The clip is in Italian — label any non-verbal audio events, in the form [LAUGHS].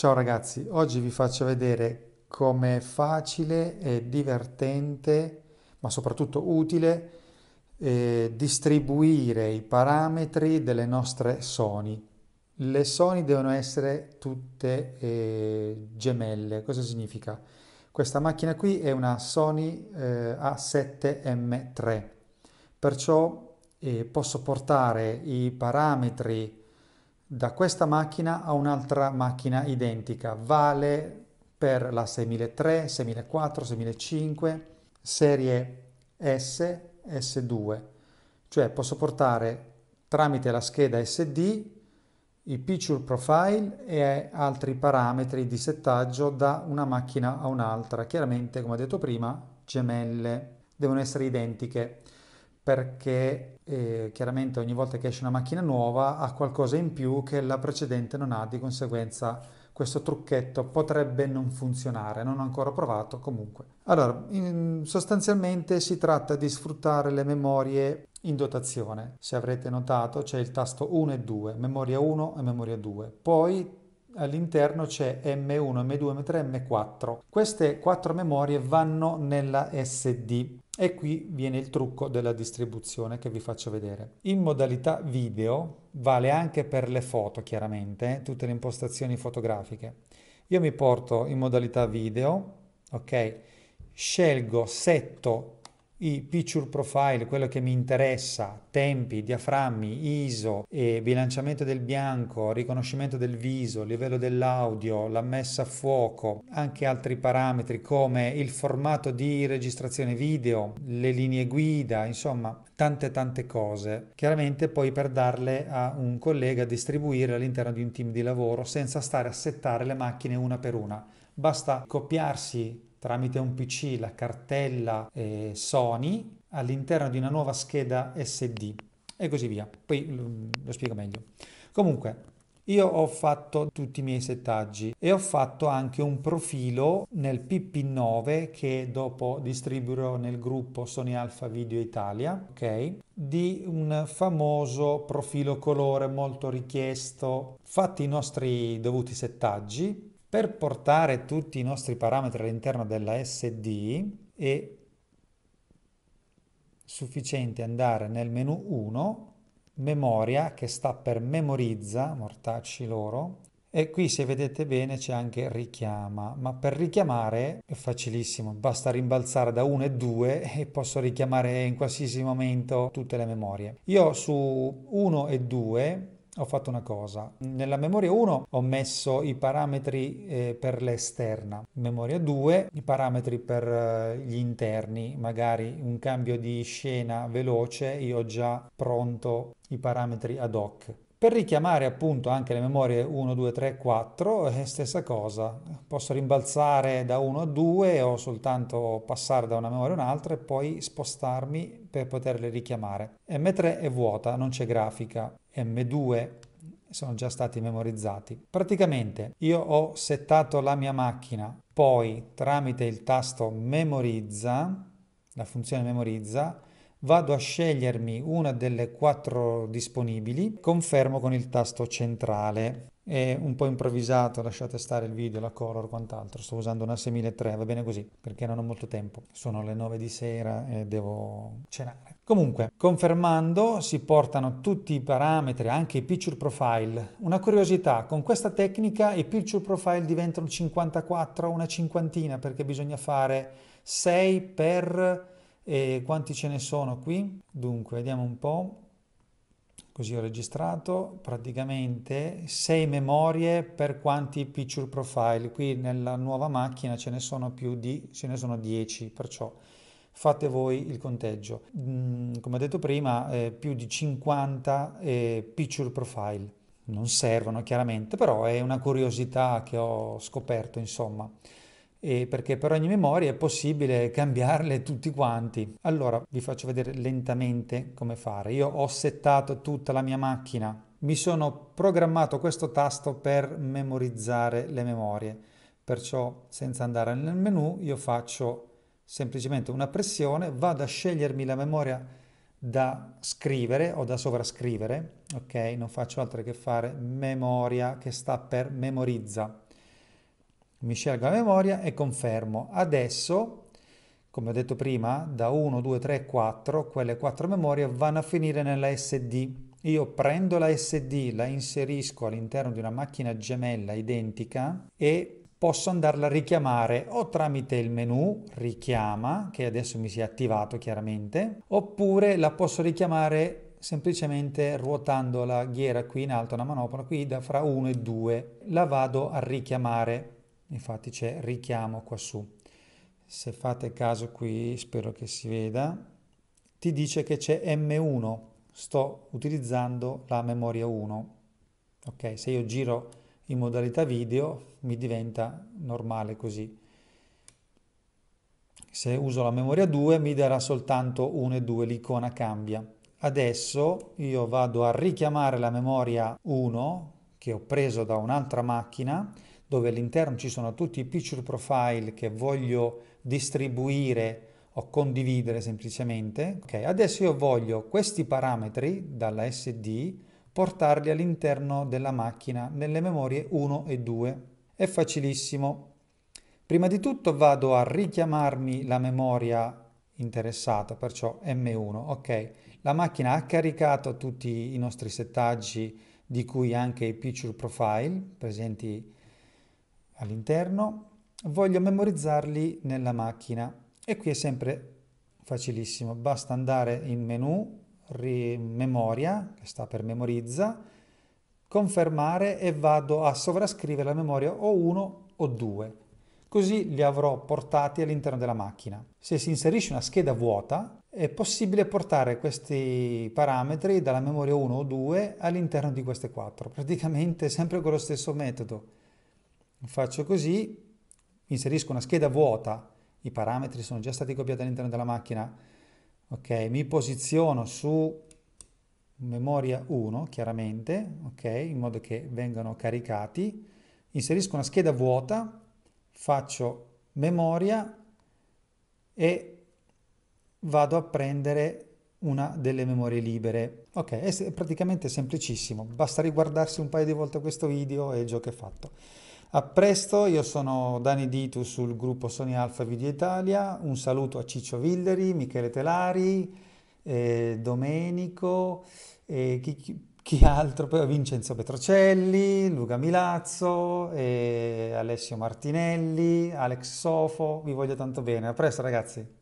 Ciao ragazzi, oggi vi faccio vedere come è facile e divertente, ma soprattutto utile, eh, distribuire i parametri delle nostre Sony. Le Sony devono essere tutte eh, gemelle. Cosa significa? Questa macchina qui è una Sony eh, A7M3, perciò eh, posso portare i parametri da questa macchina a un'altra macchina identica, vale per la 6003, 6004, 6005, serie S, S2, cioè posso portare tramite la scheda SD i picture profile e altri parametri di settaggio da una macchina a un'altra. Chiaramente, come ho detto prima, gemelle devono essere identiche perché eh, chiaramente ogni volta che esce una macchina nuova ha qualcosa in più che la precedente non ha, di conseguenza questo trucchetto potrebbe non funzionare, non ho ancora provato comunque. Allora, in, sostanzialmente si tratta di sfruttare le memorie in dotazione. Se avrete notato c'è il tasto 1 e 2, memoria 1 e memoria 2. Poi all'interno c'è M1, M2, M3, M4. Queste quattro memorie vanno nella SD e qui viene il trucco della distribuzione che vi faccio vedere. In modalità video vale anche per le foto chiaramente, eh, tutte le impostazioni fotografiche. Io mi porto in modalità video, ok? Scelgo setto i picture profile, quello che mi interessa, tempi, diaframmi, ISO, bilanciamento del bianco, riconoscimento del viso, livello dell'audio, la messa a fuoco, anche altri parametri come il formato di registrazione video, le linee guida, insomma tante tante cose. Chiaramente poi per darle a un collega a distribuire all'interno di un team di lavoro senza stare a settare le macchine una per una. Basta copiarsi tramite un PC la cartella eh, Sony all'interno di una nuova scheda SD e così via. Poi lo, mm, lo spiego meglio. Comunque, io ho fatto tutti i miei settaggi e ho fatto anche un profilo nel PP9 che dopo distribuirò nel gruppo Sony Alpha Video Italia, ok? Di un famoso profilo colore molto richiesto. Fatti i nostri dovuti settaggi, per portare tutti i nostri parametri all'interno della SD è sufficiente andare nel menu 1, memoria, che sta per memorizza, mortacci loro, e qui se vedete bene c'è anche richiama, ma per richiamare è facilissimo, basta rimbalzare da 1 e 2 [LAUGHS] e posso richiamare in qualsiasi momento tutte le memorie. Io su 1 e 2 ho fatto una cosa. Nella memoria 1 ho messo i parametri eh, per l'esterna, memoria 2 i parametri per eh, gli interni, magari un cambio di scena veloce, io ho già pronto i parametri ad hoc. Per richiamare appunto anche le memorie 1, 2, 3, 4 è stessa cosa, posso rimbalzare da 1 a 2 o soltanto passare da una memoria a un'altra e poi spostarmi per poterle richiamare. M3 è vuota, non c'è grafica, M2 sono già stati memorizzati. Praticamente io ho settato la mia macchina, poi tramite il tasto memorizza, la funzione memorizza, vado a scegliermi una delle quattro disponibili, confermo con il tasto centrale. È un po' improvvisato, lasciate stare il video, la color, quant'altro. Sto usando una 6003, va bene così, perché non ho molto tempo. Sono le 9 di sera e devo cenare. Comunque, confermando, si portano tutti i parametri, anche i picture profile. Una curiosità, con questa tecnica i picture profile diventano 54, o una cinquantina, perché bisogna fare 6 per e quanti ce ne sono qui? Dunque, vediamo un po'. Così ho registrato praticamente 6 memorie per quanti picture profile. Qui nella nuova macchina ce ne sono più di ce ne sono 10, perciò fate voi il conteggio. Mm, come ho detto prima, eh, più di 50 eh, picture profile. Non servono chiaramente, però è una curiosità che ho scoperto, insomma perché per ogni memoria è possibile cambiarle tutti quanti. Allora vi faccio vedere lentamente come fare. Io ho settato tutta la mia macchina, mi sono programmato questo tasto per memorizzare le memorie, perciò senza andare nel menu io faccio semplicemente una pressione, vado a scegliermi la memoria da scrivere o da sovrascrivere, ok? Non faccio altro che fare memoria che sta per memorizza mi scelgo la memoria e confermo. Adesso, come ho detto prima, da 1, 2, 3, 4, quelle 4 memorie vanno a finire nella SD. Io prendo la SD, la inserisco all'interno di una macchina gemella identica e posso andarla a richiamare o tramite il menu richiama, che adesso mi si è attivato chiaramente, oppure la posso richiamare semplicemente ruotando la ghiera qui in alto, una manopola qui da fra 1 e 2, la vado a richiamare infatti c'è richiamo qua su. Se fate caso qui, spero che si veda, ti dice che c'è M1, sto utilizzando la memoria 1. Ok, se io giro in modalità video mi diventa normale così. Se uso la memoria 2 mi darà soltanto 1 e 2, l'icona cambia. Adesso io vado a richiamare la memoria 1 che ho preso da un'altra macchina dove all'interno ci sono tutti i picture profile che voglio distribuire o condividere semplicemente. Ok, adesso io voglio questi parametri dalla SD portarli all'interno della macchina nelle memorie 1 e 2. È facilissimo. Prima di tutto vado a richiamarmi la memoria interessata, perciò M1, ok? La macchina ha caricato tutti i nostri settaggi di cui anche i picture profile presenti all'interno, voglio memorizzarli nella macchina e qui è sempre facilissimo, basta andare in menu, memoria, che sta per memorizza, confermare e vado a sovrascrivere la memoria o 1 o 2. Così li avrò portati all'interno della macchina. Se si inserisce una scheda vuota, è possibile portare questi parametri dalla memoria 1 o 2 all'interno di queste 4, praticamente sempre con lo stesso metodo. Faccio così, inserisco una scheda vuota, i parametri sono già stati copiati all'interno della macchina, ok, mi posiziono su memoria 1, chiaramente, ok, in modo che vengano caricati, inserisco una scheda vuota, faccio memoria e vado a prendere una delle memorie libere. Ok, è praticamente semplicissimo, basta riguardarsi un paio di volte questo video e il gioco è fatto. A presto, io sono Dani Ditu sul gruppo Sony Alfa Video Italia, un saluto a Ciccio Villeri, Michele Telari, eh, Domenico, eh, chi, chi, altro? Vincenzo Petrocelli, Luca Milazzo, eh, Alessio Martinelli, Alex Sofo, vi voglio tanto bene, a presto ragazzi!